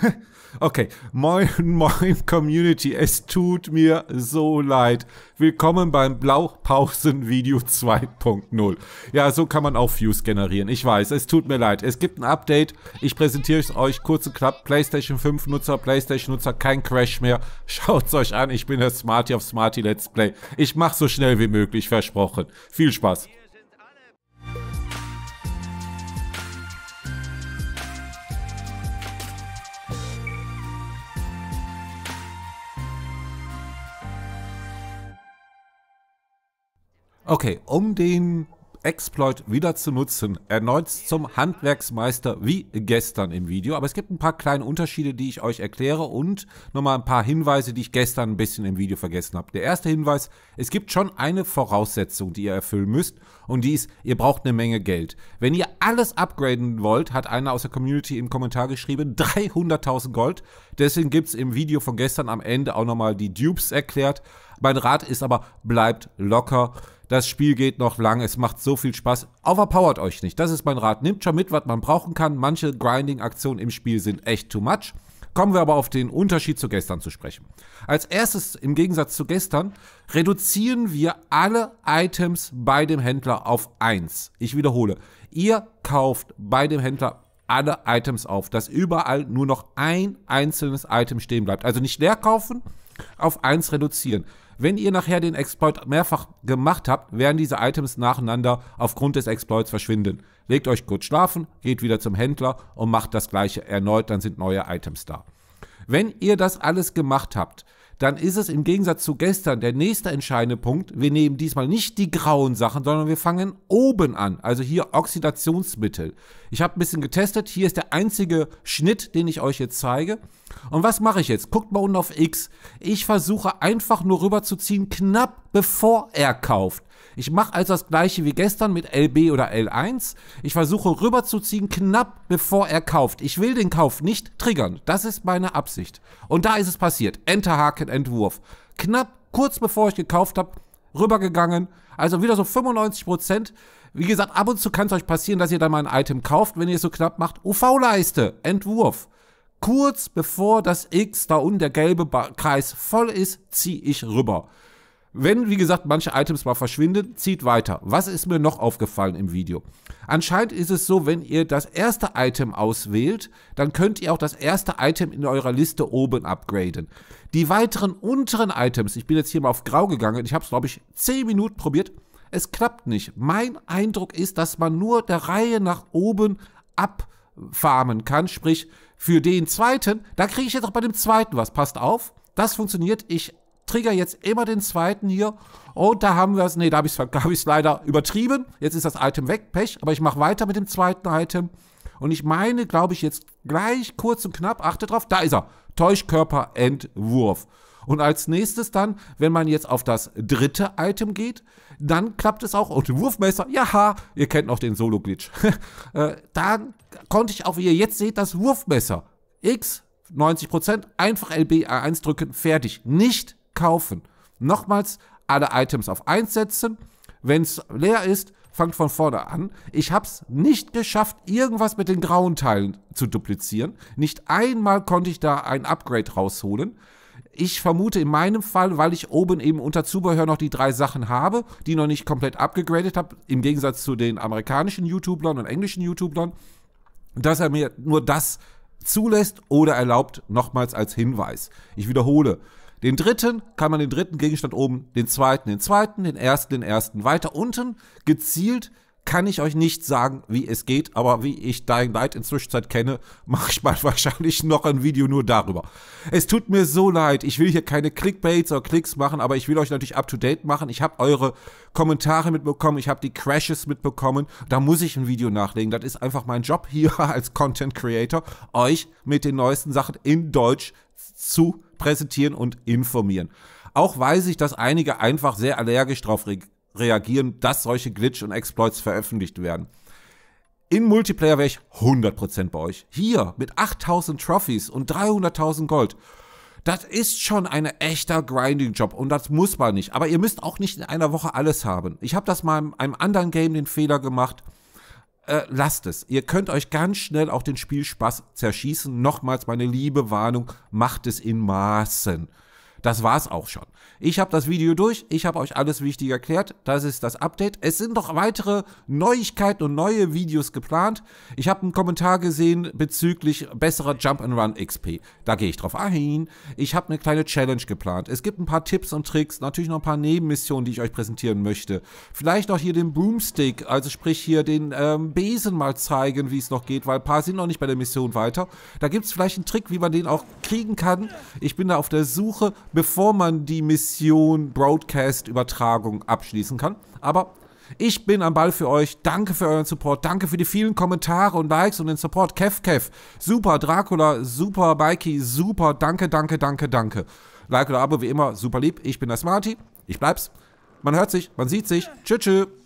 Okay, moin, moin Community, es tut mir so leid. Willkommen beim Blaupausen-Video 2.0. Ja, so kann man auch Views generieren. Ich weiß, es tut mir leid. Es gibt ein Update, ich präsentiere es euch kurz und knapp. PlayStation 5 Nutzer, PlayStation Nutzer, kein Crash mehr. Schaut's euch an, ich bin der Smarty auf Smarty Let's Play. Ich mache so schnell wie möglich, versprochen. Viel Spaß. Okay, um den Exploit wieder zu nutzen, erneut zum Handwerksmeister wie gestern im Video. Aber es gibt ein paar kleine Unterschiede, die ich euch erkläre und nochmal ein paar Hinweise, die ich gestern ein bisschen im Video vergessen habe. Der erste Hinweis, es gibt schon eine Voraussetzung, die ihr erfüllen müsst und die ist, ihr braucht eine Menge Geld. Wenn ihr alles upgraden wollt, hat einer aus der Community im Kommentar geschrieben, 300.000 Gold. Deswegen gibt es im Video von gestern am Ende auch nochmal die Dupes erklärt. Mein Rat ist aber, bleibt locker. Das Spiel geht noch lang, es macht so viel Spaß. Overpowert euch nicht, das ist mein Rat. Nehmt schon mit, was man brauchen kann. Manche Grinding-Aktionen im Spiel sind echt too much. Kommen wir aber auf den Unterschied zu gestern zu sprechen. Als erstes, im Gegensatz zu gestern, reduzieren wir alle Items bei dem Händler auf 1. Ich wiederhole, ihr kauft bei dem Händler alle Items auf, dass überall nur noch ein einzelnes Item stehen bleibt. Also nicht leer kaufen, auf 1 reduzieren. Wenn ihr nachher den Exploit mehrfach gemacht habt, werden diese Items nacheinander aufgrund des Exploits verschwinden. Legt euch kurz schlafen, geht wieder zum Händler und macht das gleiche erneut, dann sind neue Items da. Wenn ihr das alles gemacht habt, dann ist es im Gegensatz zu gestern der nächste entscheidende Punkt. Wir nehmen diesmal nicht die grauen Sachen, sondern wir fangen oben an. Also hier Oxidationsmittel. Ich habe ein bisschen getestet. Hier ist der einzige Schnitt, den ich euch jetzt zeige. Und was mache ich jetzt? Guckt mal unten auf X. Ich versuche einfach nur rüberzuziehen, knapp bevor er kauft. Ich mache also das gleiche wie gestern mit LB oder L1. Ich versuche rüberzuziehen, knapp bevor er kauft. Ich will den Kauf nicht triggern. Das ist meine Absicht. Und da ist es passiert. Enterhaken, Entwurf. Knapp, kurz bevor ich gekauft habe, rübergegangen. Also wieder so 95 Wie gesagt, ab und zu kann es euch passieren, dass ihr dann mal ein Item kauft, wenn ihr es so knapp macht. UV-Leiste, Entwurf. Kurz bevor das X da unten der gelbe Kreis voll ist, ziehe ich rüber. Wenn, wie gesagt, manche Items mal verschwinden, zieht weiter. Was ist mir noch aufgefallen im Video? Anscheinend ist es so, wenn ihr das erste Item auswählt, dann könnt ihr auch das erste Item in eurer Liste oben upgraden. Die weiteren unteren Items, ich bin jetzt hier mal auf grau gegangen, ich habe es, glaube ich, 10 Minuten probiert, es klappt nicht. Mein Eindruck ist, dass man nur der Reihe nach oben abfarmen kann, sprich für den zweiten, da kriege ich jetzt auch bei dem zweiten was, passt auf. Das funktioniert. Ich trigger jetzt immer den zweiten hier. Und da haben wir es. Nee, da habe ich es hab leider übertrieben. Jetzt ist das Item weg. Pech. Aber ich mache weiter mit dem zweiten Item. Und ich meine, glaube ich, jetzt gleich kurz und knapp, achte drauf, da ist er. Täuschkörperentwurf. Und als nächstes dann, wenn man jetzt auf das dritte Item geht, dann klappt es auch. Und Wurfmesser, jaha, ihr kennt noch den Solo-Glitch. äh, dann konnte ich auch, wie ihr jetzt seht, das Wurfmesser. X, 90%, einfach LB A1 drücken, fertig. Nicht kaufen. Nochmals, alle Items auf 1 setzen. Wenn es leer ist, fangt von vorne an. Ich habe es nicht geschafft, irgendwas mit den grauen Teilen zu duplizieren. Nicht einmal konnte ich da ein Upgrade rausholen. Ich vermute in meinem Fall, weil ich oben eben unter Zubehör noch die drei Sachen habe, die noch nicht komplett abgegradet habe, im Gegensatz zu den amerikanischen YouTubern und englischen YouTubern, dass er mir nur das zulässt oder erlaubt, nochmals als Hinweis. Ich wiederhole, den dritten kann man den dritten Gegenstand oben, den zweiten, den zweiten, den ersten, den ersten weiter unten gezielt kann ich euch nicht sagen, wie es geht, aber wie ich Dying Light Zwischenzeit kenne, mache ich mal wahrscheinlich noch ein Video nur darüber. Es tut mir so leid, ich will hier keine Clickbaits oder Klicks machen, aber ich will euch natürlich up to date machen. Ich habe eure Kommentare mitbekommen, ich habe die Crashes mitbekommen, da muss ich ein Video nachlegen. Das ist einfach mein Job hier als Content Creator, euch mit den neuesten Sachen in Deutsch zu präsentieren und informieren. Auch weiß ich, dass einige einfach sehr allergisch darauf re reagieren, dass solche Glitch und Exploits veröffentlicht werden. Im Multiplayer wäre ich 100% bei euch. Hier mit 8000 Trophies und 300.000 Gold. Das ist schon ein echter Grinding-Job und das muss man nicht. Aber ihr müsst auch nicht in einer Woche alles haben. Ich habe das mal in einem anderen Game den Fehler gemacht äh, lasst es. Ihr könnt euch ganz schnell auch den Spielspaß zerschießen. Nochmals meine liebe Warnung, macht es in Maßen das war's auch schon. Ich habe das Video durch, ich habe euch alles wichtig erklärt, das ist das Update. Es sind noch weitere Neuigkeiten und neue Videos geplant. Ich habe einen Kommentar gesehen bezüglich besserer Jump and Run XP. Da gehe ich drauf ein. Ich habe eine kleine Challenge geplant. Es gibt ein paar Tipps und Tricks, natürlich noch ein paar Nebenmissionen, die ich euch präsentieren möchte. Vielleicht noch hier den Boomstick, also sprich hier den ähm, Besen mal zeigen, wie es noch geht, weil ein paar sind noch nicht bei der Mission weiter. Da gibt es vielleicht einen Trick, wie man den auch kriegen kann. Ich bin da auf der Suche bevor man die Mission Broadcast-Übertragung abschließen kann. Aber ich bin am Ball für euch. Danke für euren Support. Danke für die vielen Kommentare und Likes und den Support. Kev, Kev. Super, Dracula. Super, Mikey. Super. Danke, danke, danke, danke. Like oder Abo, wie immer. Super lieb. Ich bin der Smarty. Ich bleib's. Man hört sich. Man sieht sich. Tschüss, tschüss.